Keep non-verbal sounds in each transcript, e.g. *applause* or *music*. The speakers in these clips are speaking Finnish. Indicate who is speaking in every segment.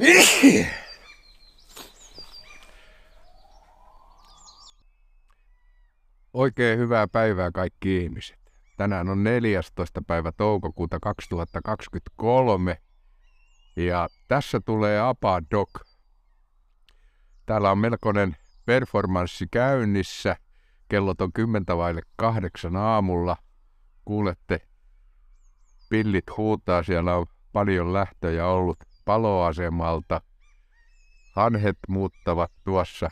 Speaker 1: *coughs* Oikein hyvää päivää kaikki ihmiset. Tänään on 14. päivä toukokuuta 2023 ja tässä tulee Apadoc. Täällä on melkoinen performanssi käynnissä. Kellot on 10 vaille kahdeksan aamulla. Kuulette, pillit huutaa, siellä on paljon lähtöjä ollut – paloasemalta. Hanhet muuttavat tuossa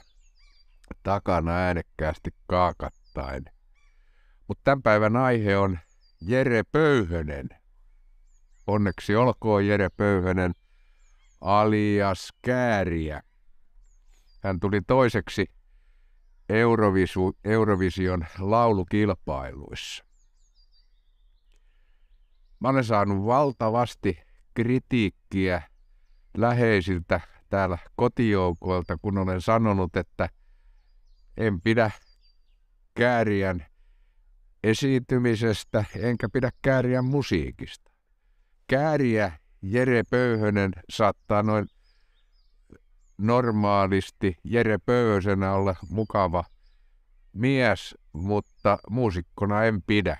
Speaker 1: takana äänekkäästi kaakattaen. Mutta tämän päivän aihe on Jere Pöyhönen. Onneksi olkoon Jere Pöyhönen alias Kääriä. Hän tuli toiseksi Eurovisu, Eurovision laulukilpailuissa. Mä olen saanut valtavasti kritiikkiä läheisiltä täällä kotijoukoilta, kun olen sanonut, että en pidä kääriän esiintymisestä, enkä pidä kääriän musiikista. Kääriä Jere Pöyhönen saattaa noin normaalisti Jere Pöyhösenä olla mukava mies, mutta muusikkona en pidä.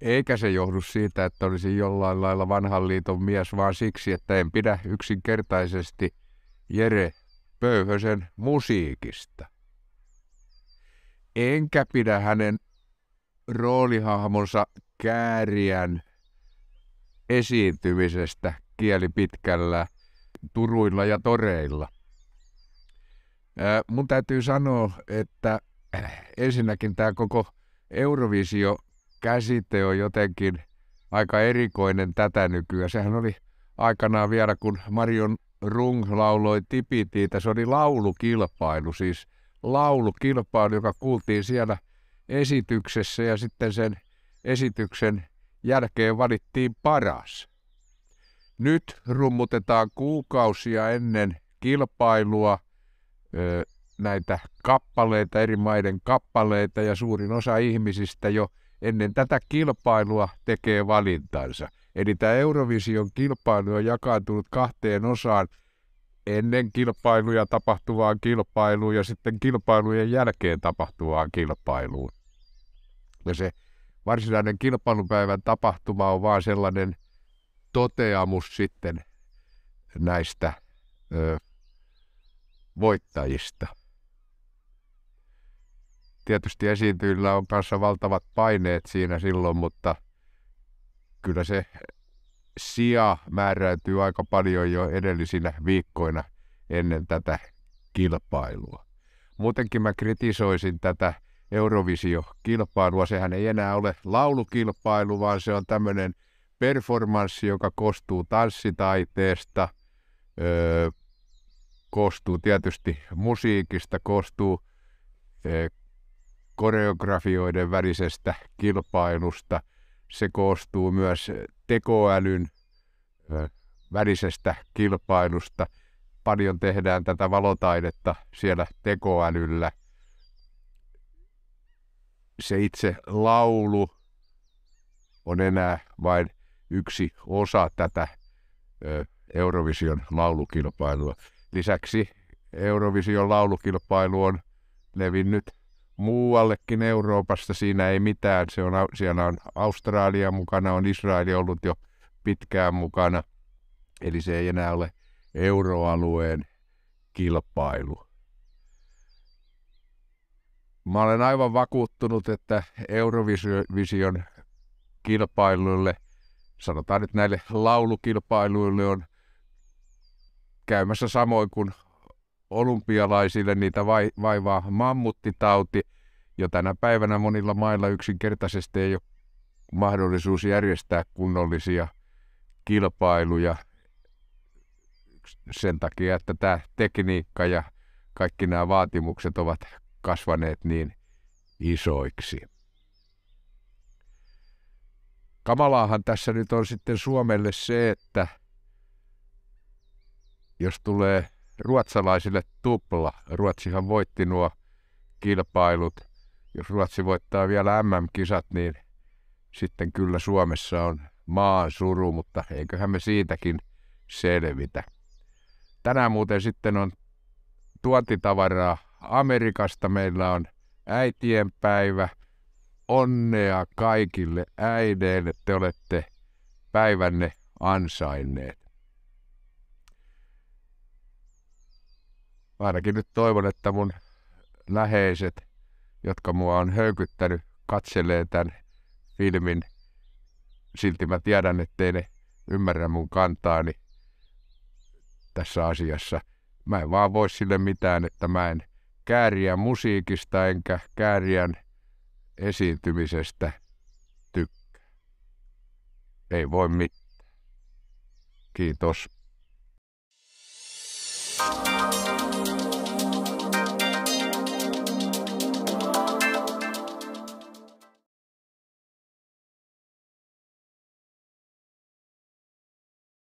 Speaker 1: Eikä se johdu siitä, että olisi jollain lailla vanhan liiton mies, vaan siksi, että en pidä yksinkertaisesti Jere Pöyhösen musiikista. Enkä pidä hänen roolihahmonsa kääriän esiintymisestä kieli pitkällä turuilla ja toreilla. Ää, mun täytyy sanoa, että ensinnäkin tämä koko Eurovisio käsite on jotenkin aika erikoinen tätä nykyään. Sehän oli aikanaan vielä, kun Marion Rung lauloi Tipitiitä, se oli laulukilpailu, siis laulukilpailu, joka kuultiin siellä esityksessä ja sitten sen esityksen jälkeen valittiin paras. Nyt rummutetaan kuukausia ennen kilpailua näitä kappaleita, eri maiden kappaleita ja suurin osa ihmisistä jo – ennen tätä kilpailua tekee valintansa. Eli tämä Eurovision kilpailu on jakaantunut kahteen osaan ennen kilpailuja tapahtuvaan kilpailuun ja sitten kilpailujen jälkeen tapahtuvaan kilpailuun. Ja se varsinainen kilpailupäivän tapahtuma on vaan sellainen toteamus sitten näistä ö, voittajista tietysti esiintyillä on kanssa valtavat paineet siinä silloin, mutta kyllä se sija määräytyy aika paljon jo edellisinä viikkoina ennen tätä kilpailua. Muutenkin mä kritisoisin tätä Eurovisio-kilpailua. Sehän ei enää ole laulukilpailu, vaan se on tämmöinen performanssi, joka koostuu tanssitaiteesta, öö, koostuu tietysti musiikista, koostuu öö, koreografioiden välisestä kilpailusta. Se koostuu myös tekoälyn välisestä kilpailusta. Paljon tehdään tätä valotaidetta siellä tekoälyllä. Se itse laulu on enää vain yksi osa tätä Eurovision laulukilpailua. Lisäksi Eurovision laulukilpailu on levinnyt muuallekin Euroopasta. Siinä ei mitään. Se on, siellä on Australia mukana, on Israel ollut jo pitkään mukana. Eli se ei enää ole euroalueen kilpailu. Mä olen aivan vakuuttunut, että Eurovision kilpailuille, sanotaan nyt näille laulukilpailuille on käymässä samoin kuin olympialaisille niitä vai, vaivaa mammuttitauti, jo tänä päivänä monilla mailla yksinkertaisesti ei ole mahdollisuus järjestää kunnollisia kilpailuja sen takia, että tämä tekniikka ja kaikki nämä vaatimukset ovat kasvaneet niin isoiksi. Kamalaahan tässä nyt on sitten Suomelle se, että jos tulee ruotsalaisille tupla. Ruotsihan voitti nuo kilpailut. Jos Ruotsi voittaa vielä MM-kisat, niin sitten kyllä Suomessa on maan suru, mutta eiköhän me siitäkin selvitä. Tänään muuten sitten on tuontitavaraa Amerikasta. Meillä on äitien päivä. Onnea kaikille äideille. Te olette päivänne ansainneet. ainakin nyt toivon, että mun läheiset, jotka mua on höykyttänyt, katselee tämän filmin. Silti mä tiedän, ettei ne ymmärrä mun kantaani tässä asiassa. Mä en vaan voi sille mitään, että mä en kääriä musiikista enkä kääriän esiintymisestä tykkää. Ei voi mitään. Kiitos.